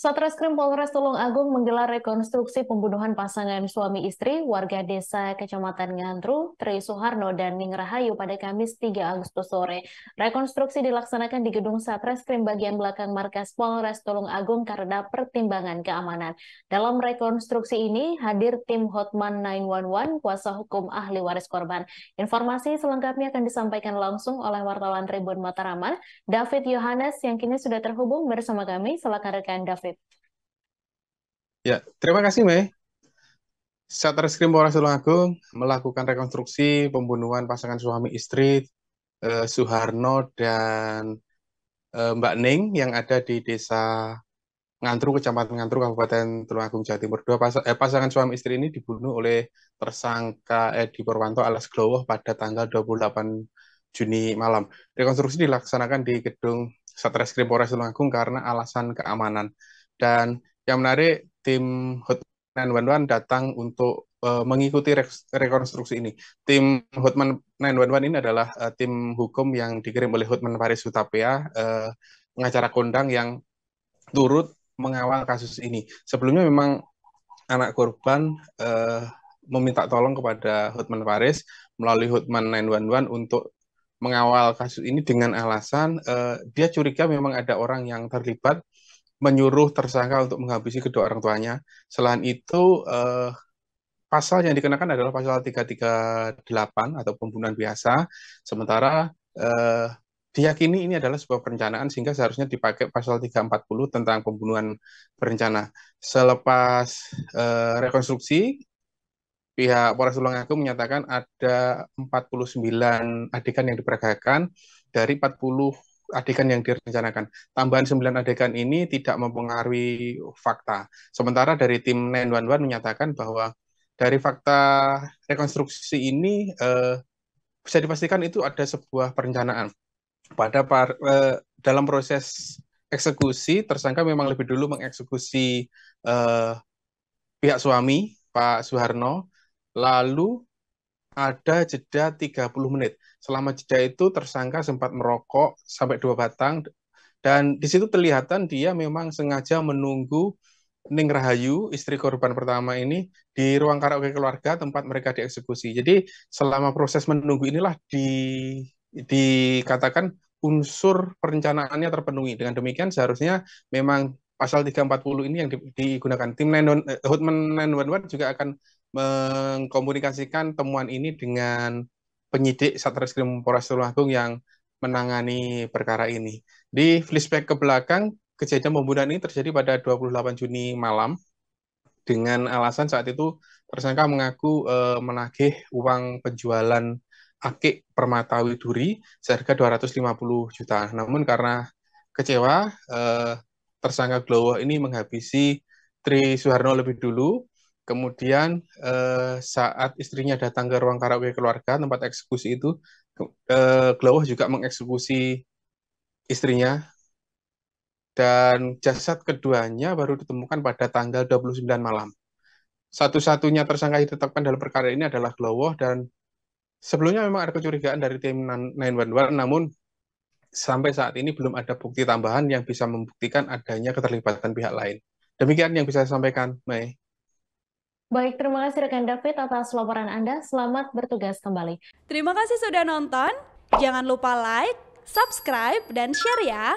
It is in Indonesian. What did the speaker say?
Satreskrim Polres Tulung Agung menggelar rekonstruksi pembunuhan pasangan suami istri warga desa Kecamatan Ngantru, Tri Soeharno dan Ning Rahayu pada Kamis 3 Agustus sore. Rekonstruksi dilaksanakan di gedung Satreskrim bagian belakang markas Polres Tulung Agung karena pertimbangan keamanan. Dalam rekonstruksi ini hadir tim Hotman 911 kuasa hukum ahli waris korban. Informasi selengkapnya akan disampaikan langsung oleh wartawan Tribun Mataraman, David Yohanes yang kini sudah terhubung bersama kami. Silakan rekan David. Ya, terima kasih Mei. Satreskrim Polres Tulungagung melakukan rekonstruksi pembunuhan pasangan suami istri eh, Suharno dan eh, Mbak Ning yang ada di desa Ngantru, Kecamatan Ngantru, Kabupaten Tulungagung, Jawa Timur. Dua pas eh, pasangan suami istri ini dibunuh oleh tersangka Edi Purwanto alas Glowoh pada tanggal 28 Juni malam. Rekonstruksi dilaksanakan di gedung Satreskrim Polres Tulungagung karena alasan keamanan. Dan yang menarik tim Hotman 911 datang untuk uh, mengikuti re rekonstruksi ini. Tim Hotman 911 ini adalah uh, tim hukum yang dikirim oleh Hotman Paris Hutapea, uh, pengacara kondang yang turut mengawal kasus ini. Sebelumnya memang anak korban uh, meminta tolong kepada Hotman Paris melalui Hotman 911 untuk mengawal kasus ini dengan alasan uh, dia curiga memang ada orang yang terlibat menyuruh tersangka untuk menghabisi kedua orang tuanya. Selain itu, eh, pasal yang dikenakan adalah pasal 338 atau pembunuhan biasa, sementara eh, diyakini ini adalah sebuah perencanaan sehingga seharusnya dipakai pasal 340 tentang pembunuhan berencana. Selepas eh, rekonstruksi, pihak Polres Tulungagung menyatakan ada 49 adegan yang diperagakan dari 40 adegan yang direncanakan. Tambahan 9 adegan ini tidak mempengaruhi fakta. Sementara dari tim 911 menyatakan bahwa dari fakta rekonstruksi ini eh, bisa dipastikan itu ada sebuah perencanaan. Pada par, eh, dalam proses eksekusi tersangka memang lebih dulu mengeksekusi eh, pihak suami Pak Soeharno lalu ada jeda 30 menit. Selama jeda itu tersangka sempat merokok sampai dua batang dan di situ kelihatan dia memang sengaja menunggu Ning Rahayu, istri korban pertama ini, di ruang karaoke keluarga tempat mereka dieksekusi. Jadi selama proses menunggu inilah di, dikatakan unsur perencanaannya terpenuhi. Dengan demikian seharusnya memang pasal 340 ini yang digunakan. Tim eh, Hotman 911 juga akan mengkomunikasikan temuan ini dengan penyidik Satreskrim Polres Tulungagung yang menangani perkara ini. Di flashback ke belakang, kejadian pembunuhan ini terjadi pada 28 Juni malam dengan alasan saat itu tersangka mengaku e, menagih uang penjualan akik permata duri seharga 250 juta. Namun karena kecewa, eh, tersangka Glowo ini menghabisi Tri Suharno lebih dulu, kemudian eh, saat istrinya datang ke ruang karaoke keluarga tempat eksekusi itu, eh, Glowo juga mengeksekusi istrinya dan jasad keduanya baru ditemukan pada tanggal 29 malam. Satu-satunya tersangka yang ditetapkan dalam perkara ini adalah Glowo dan sebelumnya memang ada kecurigaan dari tim 911 namun sampai saat ini belum ada bukti tambahan yang bisa membuktikan adanya keterlibatan pihak lain. Demikian yang bisa saya sampaikan, Mei. Baik, terima kasih rekan David atas laporan Anda. Selamat bertugas kembali. Terima kasih sudah nonton. Jangan lupa like, subscribe, dan share ya.